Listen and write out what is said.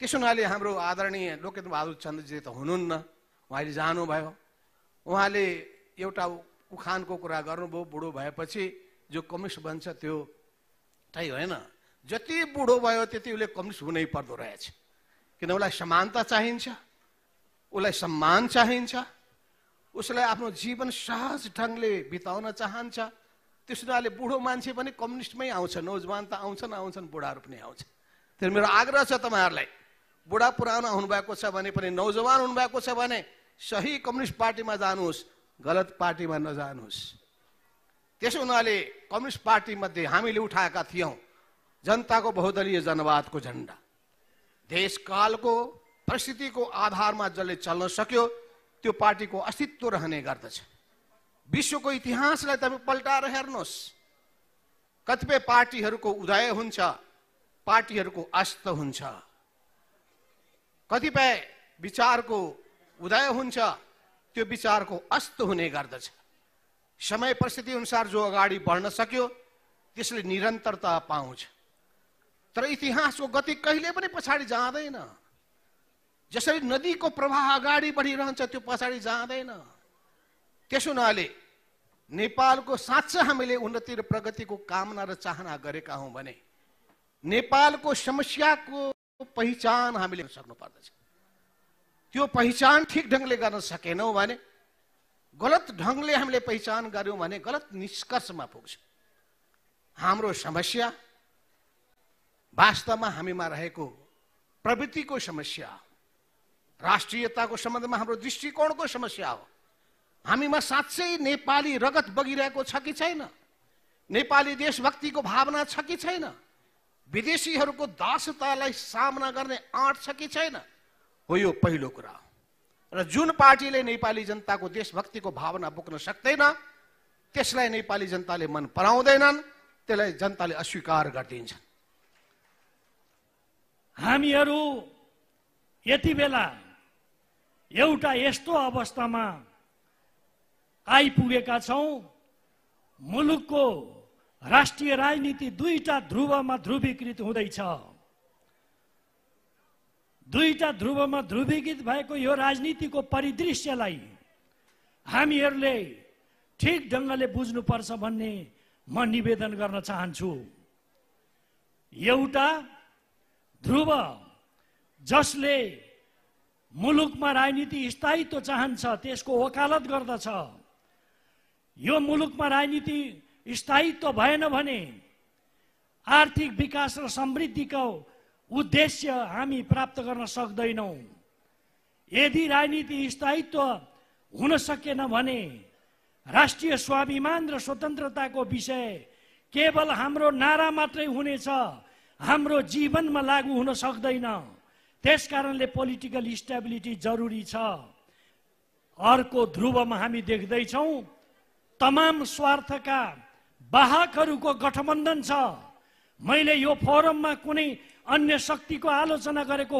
त्यसो हुनाले हाम्रो आदरणीय लोकेन्द्र बहादुर चन्द्रजी त हुनुहुन्न उहाँले जानुभयो उहाँले एउटा उखानको कुरा गर्नुभयो बुढो भएपछि जो कम्युनिस्ट बन्छ त्यो चाहिँ होइन जति बुढो भयो त्यति उसले कम्युनिस्ट हुनै पर्दो रहेछ किन उसलाई समानता चाहिन्छ उसलाई सम्मान चाहिन्छ उसलाई आफ्नो जीवन सहज ढङ्गले बिताउन चाहन्छ त्यस हुनाले बुढो मान्छे पनि कम्युनिस्टमै आउँछ नौजवान त आउँछन् आउँछन् बुढाहरू पनि आउँछ त्यस मेरो आग्रह छ तपाईँहरूलाई बुढ़ा બુઢા પુરાના હુનબાકો છે भने पनि નવજવાન હુનબાકો पार्टी में સહી कम्युनिस्ट पार्टी मध्य हमी उठाया थे जनता को बहुदलीय जनवाद को झंडा देश काल को परिस्थिति को आधार में जल्द चल सको तो पार्टी को अस्तित्व रहने गद विश्व को इतिहास पलटा हेर्नुहोस् कतिपय को उदय पार्टी को अस्त हो कतिपय विचारको उदय हुन्छ त्यो विचारको अस्त हुने गर्दछ समय परिस्थिति अनुसार जो अगाडि बढ्न सक्यो त्यसले निरन्तरता पाउँछ तर इतिहासको गति कहिले पनि पछाडि जाँदैन जसरी नदीको प्रवाह अगाडि बढिरहन्छ त्यो पछाडि जाँदैन त्यसो हुनाले नेपालको साँच्चै हामीले उन्नति र प्रगतिको कामना र चाहना गरेका हौँ भने नेपालको समस्याको पहिचान हामीले सक्नु पर्दछ त्यो पहिचान ठिक ढङ्गले गर्न सकेनौँ भने गलत ढङ्गले हामीले पहिचान गऱ्यौँ भने गलत निष्कर्षमा पुग्छ हाम्रो समस्या वास्तवमा हामीमा रहेको प्रवृत्तिको समस्या हो राष्ट्रियताको सम्बन्धमा हाम्रो दृष्टिकोणको समस्या हो हामीमा साँच्चै नेपाली रगत बगिरहेको छ कि छैन नेपाली देशभक्तिको भावना छ कि छैन विदेशीहरूको दासतालाई सामना गर्ने आँट छ कि छैन हो यो पहिलो कुरा र जुन पार्टीले नेपाली जनताको देशभक्तिको भावना बोक्न सक्दैन त्यसलाई नेपाली जनताले मन पराउँदैनन् त्यसलाई जनताले अस्वीकार गरिदिन्छन् हामीहरू यति बेला एउटा यस्तो अवस्थामा आइपुगेका छौँ मुलुकको राष्ट्रिय राजनीति दुईटा ध्रुवमा ध्रुवीकृत हुँदैछ दुईटा ध्रुवमा ध्रुवीकृत भएको यो राजनीतिको परिदृश्यलाई हामीहरूले ठिक ढङ्गले बुझ्नुपर्छ भन्ने म निवेदन गर्न चाहन्छु एउटा ध्रुव जसले मुलुकमा राजनीति स्थायित्व चाहन्छ त्यसको वकालत गर्दछ यो मुलुकमा राजनीति स्थायित्व भएन भने आर्थिक विकास र समृद्धिको उद्देश्य हामी प्राप्त गर्न सक्दैनौँ यदि राजनीति स्थायित्व हुन सकेन भने राष्ट्रिय स्वाभिमान र स्वतन्त्रताको विषय केवल हाम्रो नारा मात्रै हुनेछ हाम्रो जीवनमा लागू हुन सक्दैन त्यस कारणले पोलिटिकल स्टेबिलिटी जरुरी छ अर्को ध्रुवमा हामी देख्दैछौँ तमाम स्वार्थका वाहकहरूको गठबन्धन छ मैले यो फोरममा कुनै अन्य शक्तिको आलोचना गरेको